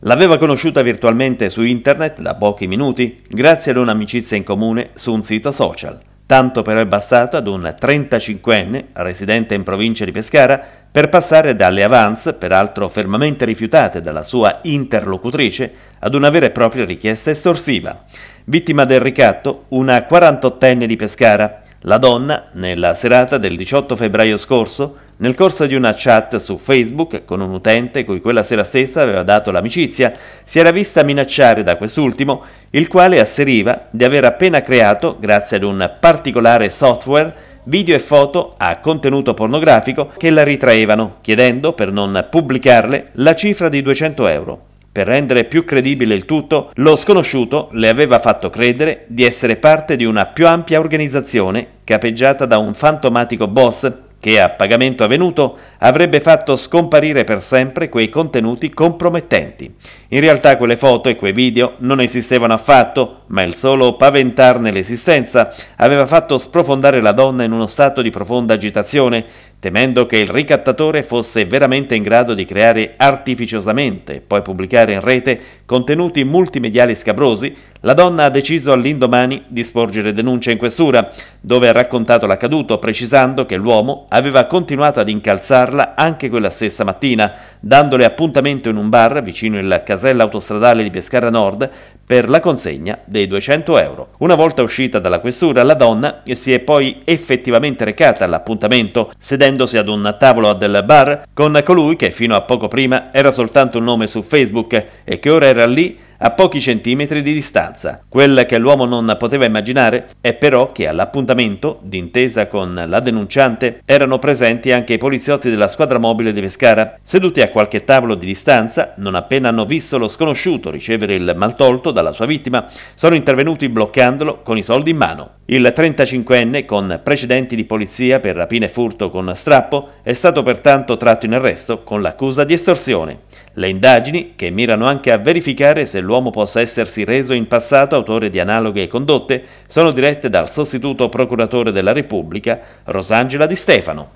L'aveva conosciuta virtualmente su internet da pochi minuti, grazie ad un'amicizia in comune su un sito social. Tanto però è bastato ad un 35enne, residente in provincia di Pescara, per passare dalle avance, peraltro fermamente rifiutate dalla sua interlocutrice, ad una vera e propria richiesta estorsiva. Vittima del ricatto, una 48enne di Pescara. La donna, nella serata del 18 febbraio scorso, nel corso di una chat su Facebook con un utente cui quella sera stessa aveva dato l'amicizia, si era vista minacciare da quest'ultimo, il quale asseriva di aver appena creato, grazie ad un particolare software, video e foto a contenuto pornografico che la ritraevano, chiedendo, per non pubblicarle, la cifra di 200 euro. Per rendere più credibile il tutto, lo sconosciuto le aveva fatto credere di essere parte di una più ampia organizzazione capeggiata da un fantomatico boss che a pagamento avvenuto avrebbe fatto scomparire per sempre quei contenuti compromettenti. In realtà quelle foto e quei video non esistevano affatto ma il solo paventarne l'esistenza aveva fatto sprofondare la donna in uno stato di profonda agitazione, temendo che il ricattatore fosse veramente in grado di creare artificiosamente poi pubblicare in rete contenuti multimediali scabrosi, la donna ha deciso all'indomani di sporgere denuncia in questura, dove ha raccontato l'accaduto precisando che l'uomo aveva continuato ad incalzarla anche quella stessa mattina, dandole appuntamento in un bar vicino il casello autostradale di Pescara Nord per la consegna dei 200 euro. Una volta uscita dalla questura, la donna si è poi effettivamente recata all'appuntamento, sedendosi ad un tavolo del bar con colui che fino a poco prima era soltanto un nome su Facebook e che ora era lì a pochi centimetri di distanza. Quel che l'uomo non poteva immaginare è però che all'appuntamento, d'intesa con la denunciante, erano presenti anche i poliziotti della squadra mobile di Pescara, seduti a qualche tavolo di distanza, non appena hanno visto lo sconosciuto ricevere il maltolto dalla sua vittima, sono intervenuti bloccandolo con i soldi in mano. Il 35enne, con precedenti di polizia per rapine e furto con strappo, è stato pertanto tratto in arresto con l'accusa di estorsione. Le indagini, che mirano anche a verificare se l'uomo possa essersi reso in passato autore di analoghe condotte, sono dirette dal sostituto procuratore della Repubblica Rosangela Di Stefano.